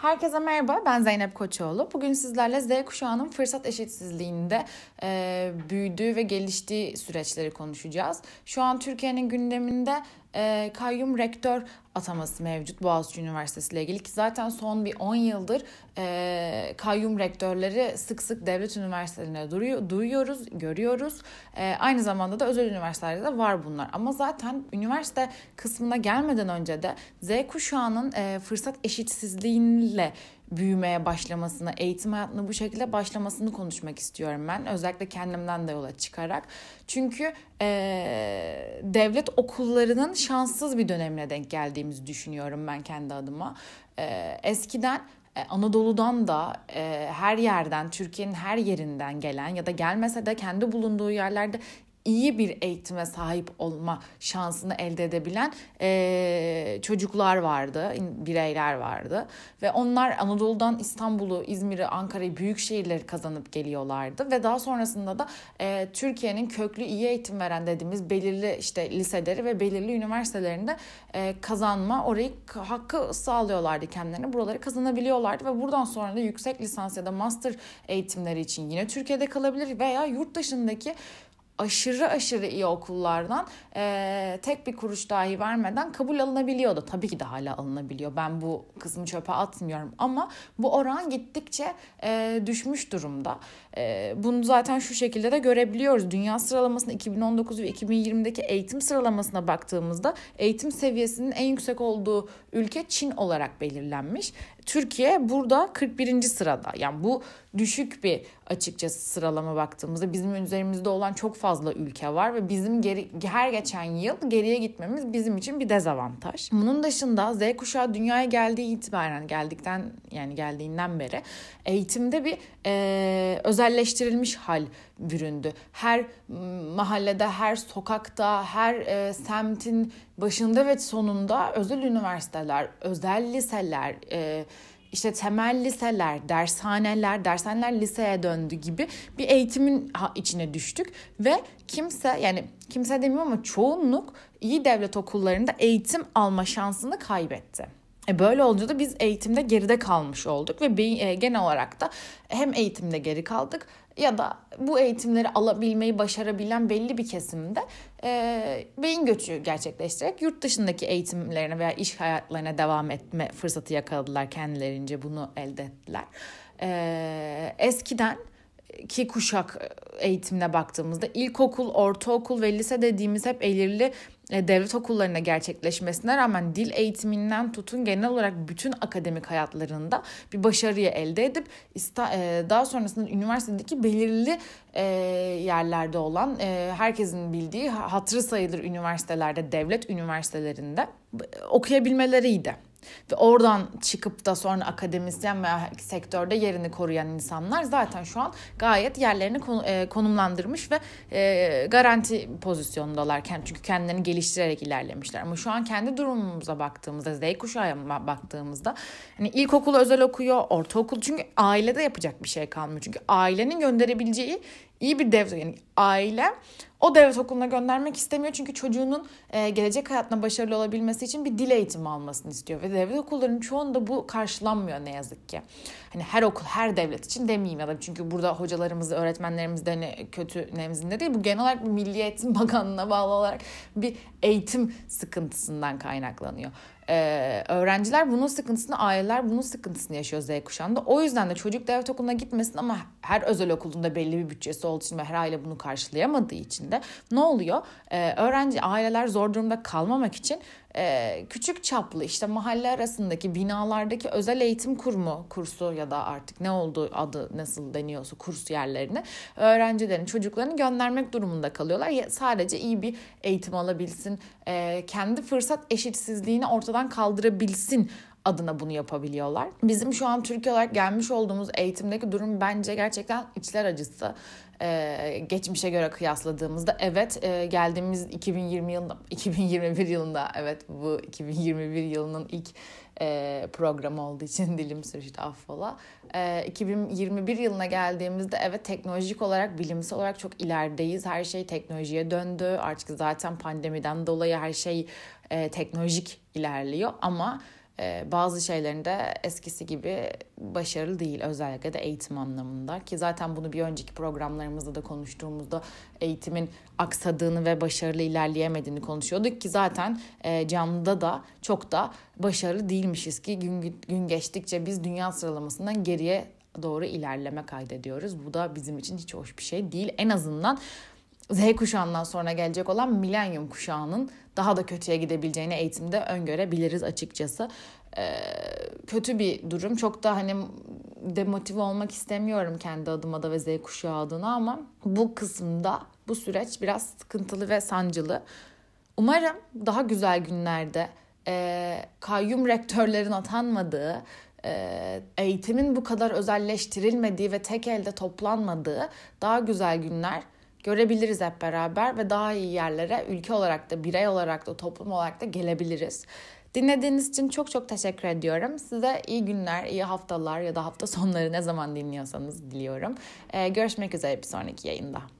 Herkese merhaba, ben Zeynep Koçoğlu. Bugün sizlerle Z kuşağının fırsat eşitsizliğinde e, büyüdüğü ve geliştiği süreçleri konuşacağız. Şu an Türkiye'nin gündeminde e, kayyum rektör ataması mevcut Boğaziçi Üniversitesi ile ilgili ki zaten son bir 10 yıldır e, kayyum rektörleri sık sık devlet üniversitelerine duruyor, duyuyoruz, görüyoruz. E, aynı zamanda da özel üniversitelerde de var bunlar. Ama zaten üniversite kısmına gelmeden önce de Z kuşağının e, fırsat eşitsizliğiyle büyümeye başlamasını, eğitim hayatını bu şekilde başlamasını konuşmak istiyorum ben. Özellikle kendimden de yola çıkarak. Çünkü e, devlet okullarının şanssız bir dönemine denk geldiğimizi düşünüyorum ben kendi adıma. E, eskiden Anadolu'dan da e, her yerden, Türkiye'nin her yerinden gelen ya da gelmese de kendi bulunduğu yerlerde iyi bir eğitime sahip olma şansını elde edebilen e, çocuklar vardı, bireyler vardı. Ve onlar Anadolu'dan İstanbul'u, İzmir'i, Ankara'yı büyük şehirleri kazanıp geliyorlardı. Ve daha sonrasında da e, Türkiye'nin köklü iyi eğitim veren dediğimiz belirli işte liseleri ve belirli üniversitelerinde e, kazanma, orayı hakkı sağlıyorlardı kendilerine. Buraları kazanabiliyorlardı ve buradan sonra da yüksek lisans ya da master eğitimleri için yine Türkiye'de kalabilir veya yurt dışındaki aşırı aşırı iyi okullardan e, tek bir kuruş dahi vermeden kabul alınabiliyordu. Tabii ki de hala alınabiliyor. Ben bu kızımı çöpe atmıyorum ama bu oran gittikçe e, düşmüş durumda. E, bunu zaten şu şekilde de görebiliyoruz. Dünya sıralamasında 2019 ve 2020'deki eğitim sıralamasına baktığımızda eğitim seviyesinin en yüksek olduğu ülke Çin olarak belirlenmiş. Türkiye burada 41. sırada. Yani bu düşük bir açıkçası sıralama baktığımızda bizim üzerimizde olan çok fazla ülke var ve bizim geri, her geçen yıl geriye gitmemiz bizim için bir dezavantaj. Bunun dışında Z kuşağı dünyaya geldiği itibaren geldikten yani geldiğinden beri eğitimde bir e, özelleştirilmiş hal büründü. Her mahallede, her sokakta, her e, semtin başında ve sonunda özel üniversiteler, özel liseler, e, işte temel liseler, dershaneler, dershaneler liseye döndü gibi bir eğitimin içine düştük ve kimse yani kimse demiyorum ama çoğunluk iyi devlet okullarında eğitim alma şansını kaybetti. E böyle olunca da biz eğitimde geride kalmış olduk ve e, genel olarak da hem eğitimde geri kaldık ya da bu eğitimleri alabilmeyi başarabilen belli bir kesimde e, beyin göçü gerçekleştirerek yurt dışındaki eğitimlerine veya iş hayatlarına devam etme fırsatı yakaladılar kendilerince bunu elde ettiler. E, eskiden ki kuşak e, eğitimine baktığımızda ilkokul, ortaokul ve lise dediğimiz hep elirli e, devlet okullarına gerçekleşmesine rağmen dil eğitiminden tutun genel olarak bütün akademik hayatlarında bir başarıyı elde edip e, daha sonrasında üniversitedeki belirli yerlerde olan herkesin bildiği hatırı sayılır üniversitelerde, devlet üniversitelerinde okuyabilmeleriydi. Ve oradan çıkıp da sonra akademisyen veya sektörde yerini koruyan insanlar zaten şu an gayet yerlerini e, konumlandırmış ve e, garanti pozisyondalar. Çünkü kendilerini geliştirerek ilerlemişler. Ama şu an kendi durumumuza baktığımızda, Z kuşağına baktığımızda hani ilkokul özel okuyor, ortaokul çünkü ailede yapacak bir şey kalmıyor. Çünkü ailenin gönderebileceği iyi bir dev yani aile o devlet okuluna göndermek istemiyor çünkü çocuğunun e, gelecek hayatına başarılı olabilmesi için bir dil eğitimi almasını istiyor ve devlet okullarının çoğunda bu karşılanmıyor ne yazık ki. Hani her okul her devlet için demeyeyim ya da çünkü burada hocalarımız öğretmenlerimiz de hani kötü nemzinde değil bu genel olarak bir Milli Eğitim Bakanlığı'na bağlı olarak bir eğitim sıkıntısından kaynaklanıyor. Ee, öğrenciler bunun sıkıntısını, aileler bunun sıkıntısını yaşıyor Z kuşağında. O yüzden de çocuk devlet okuluna gitmesin ama her özel okulunda belli bir bütçesi olduğu için ve her aile bunu karşılayamadığı için de ne oluyor? Ee, öğrenci aileler zor durumda kalmamak için e, küçük çaplı işte mahalle arasındaki binalardaki özel eğitim kurumu kursu ya da artık ne oldu adı nasıl deniyorsa kurs yerlerini öğrencilerin çocuklarını göndermek durumunda kalıyorlar. Sadece iyi bir eğitim alabilsin, e, kendi fırsat eşitsizliğini ortadan kaldırabilsin adına bunu yapabiliyorlar. Bizim şu an Türkiye olarak gelmiş olduğumuz eğitimdeki durum bence gerçekten içler acısı e, geçmişe göre kıyasladığımızda evet e, geldiğimiz 2020 yılında 2021 yılında evet bu 2021 yılının ilk e, programı olduğu için dilim sürçtü affola. E, 2021 yılına geldiğimizde evet teknolojik olarak bilimsel olarak çok ilerideyiz. Her şey teknolojiye döndü. Artık zaten pandemiden dolayı her şey e, teknolojik ilerliyor ama ee, bazı şeylerinde eskisi gibi başarılı değil özellikle de eğitim anlamında ki zaten bunu bir önceki programlarımızda da konuştuğumuzda eğitimin aksadığını ve başarılı ilerleyemediğini konuşuyorduk ki zaten e, camda da çok da başarılı değilmişiz ki gün, gün geçtikçe biz dünya sıralamasından geriye doğru ilerleme kaydediyoruz. Bu da bizim için hiç hoş bir şey değil. En azından Z kuşağından sonra gelecek olan milenyum kuşağının daha da kötüye gidebileceğini eğitimde öngörebiliriz açıkçası. Ee, kötü bir durum. Çok da hani demotive olmak istemiyorum kendi adıma da ve Z kuşağı adına ama bu kısımda bu süreç biraz sıkıntılı ve sancılı. Umarım daha güzel günlerde e, kayyum rektörlerin atanmadığı, e, eğitimin bu kadar özelleştirilmediği ve tek elde toplanmadığı daha güzel günler görebiliriz hep beraber ve daha iyi yerlere ülke olarak da, birey olarak da, toplum olarak da gelebiliriz. Dinlediğiniz için çok çok teşekkür ediyorum. Size iyi günler, iyi haftalar ya da hafta sonları ne zaman dinliyorsanız diliyorum. Ee, görüşmek üzere bir sonraki yayında.